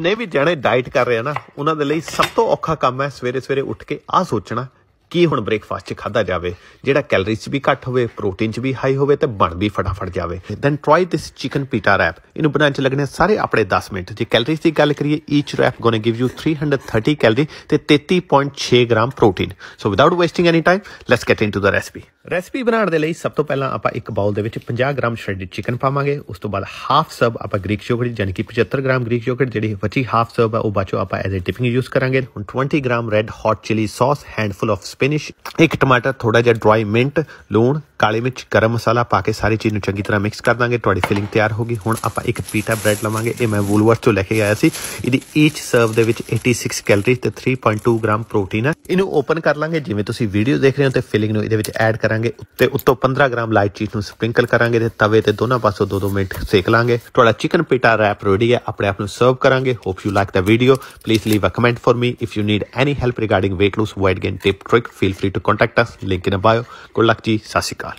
ਨੇ ਵੀ ਜਿਹੜੇ ਡਾਈਟ ਕਰ ਰਹੇ ਆ ਨਾ ਉਹਨਾਂ ਦੇ ਲਈ ਸਭ ਤੋਂ ਔਖਾ ਕੰਮ ਹੈ ਸਵੇਰੇ ਸਵੇਰੇ ਉੱਠ ਕੇ ਆ ਸੋਚਣਾ ਕੀ ਹੁਣ ਬ੍ਰੇਕਫਾਸਟ 'ਚ ਖਾਦਾ ਜਾਵੇ ਜਿਹੜਾ ਕੈਲਰੀਜ਼ 'ਚ ਵੀ ਘੱਟ ਹੋਵੇ ਪ੍ਰੋਟੀਨ 'ਚ ਵੀ ਹਾਈ ਹੋਵੇ ਤੇ ਬਣ ਵੀ ਫਟਾਫਟ ਜਾਵੇ then try this chicken pita wrap ਇਹਨੂੰ ਬਣਾਉਣ 'ਚ ਲੱਗਣੇ ਸਾਰੇ ਆਪਣੇ 10 ਮਿੰਟ ਜੇ ਕੈਲਰੀਜ਼ ਦੀ ਗੱਲ ਕਰੀਏ each wrap going give you 330 calorie ਤੇ 33.6 gram protein so without wasting any time let's get into the recipe recipe ਬਣਾਉਣ ਦੇ ਲਈ ਸਭ ਤੋਂ ਪਹਿਲਾਂ ਆਪਾਂ ਇੱਕ ਬਾਉਲ ਦੇ ਵਿੱਚ 50 ਗ੍ਰਾਮ ਸ਼੍ਰੈਡਡ ਚਿਕਨ ਪਾਵਾਂਗੇ ਉਸ ਤੋਂ ਬਾਅਦ ਹਾਫ ਸਰਵ ਆਪਾਂ ਗ੍ਰੀਕ ਯੋਗਰਟ ਯਾਨੀ ਕਿ 75 ਗ੍ਰਾਮ ਗ੍ਰੀਕ ਯੋਗਰਟ ਜਿਹੜੀ ਬਚੀ ਹਾਫ ਸਰਵ ਹੈ ਉਹ ਬਾਚੋ ਆਪਾਂ ਐਜ਼ ਅ ਡਿਪਿੰਗ ਯੂਜ਼ ਕਰਾਂਗੇ ਹੁਣ 20 gram red hot chilli sauce handful of spinach ਇੱਕ ਟਮਾਟਰ ਥੋੜਾ ਜਿਹਾ ਡਰਾਈ ਮਿੰਟ ਲੂਣ ਕਾਲੇ ਮਿਰਚ ਗਰਮ ਮਸਾਲਾ ਪਾ ਕੇ ਸਾਰੀ ਚੀਜ਼ ਨੂੰ ਚੰਗੀ ਤਰ੍ਹਾਂ ਮਿਕਸ ਕਰ ਦਾਂਗੇ ਤੁਹਾਡੀ ਫਿਲਿੰਗ ਤਿਆਰ ਹੋ ਗਈ ਹੁਣ ਆਪਾਂ ਇੱਕ ਪੀਟਾ ਬ੍ਰੈਡ ਲਵਾਂਗੇ ਇਹ ਮੈਂ ਵੂਲਵਰਥ ਤੋਂ ਲੈ ਕੇ ਆਇਆ ਸੀ ਇਹਦੀ ਈਚ ਸਰਵ ਦੇ ਵਿੱਚ 86 ਕੈਲਰੀ ਤੇ 3.2 ਗ੍ਰਾਮ ਪ੍ਰੋਟੀਨ ਹੈ ਇਹਨੂੰ ਓਪਨ ਕਰ ਲਾਂਗੇ ਜਿਵੇਂ ਤੁਸੀਂ ਵੀਡੀਓ ਦੇਖ ਰਹੇ ਹੋ ਤੇ ਫਿਲਿੰਗ ਨੂੰ ਇਹਦੇ ਵਿੱਚ ਐਡ ਕਰਾਂਗੇ ਉੱਤੇ ਉੱਤੋਂ 15 ਗ੍ਰਾਮ ਲਾਈਟ ਚੀਜ਼ ਨੂੰ ਸਪ੍ਰਿੰਕਲ ਕਰਾਂਗੇ ਤੇ ਤਵੇ ਤੇ ਦੋਨਾਂ ਪਾਸੋਂ 2-2 ਮਿੰਟ ਸੇਕ ਲਾਂਗੇ ਤੁਹਾਡਾ ਚਿਕਨ ਪੀਟਾ ਰੈਪ ਰੈਡੀ ਹੈ ਆਪਣੇ ਆਪ ਨੂੰ ਸਰਵ ਕਰਾਂਗੇ hope you like the video please leave a comment for me if you need any help regarding weight loss weight gain tip trick feel free to contact us link in a bio good luck ji sasika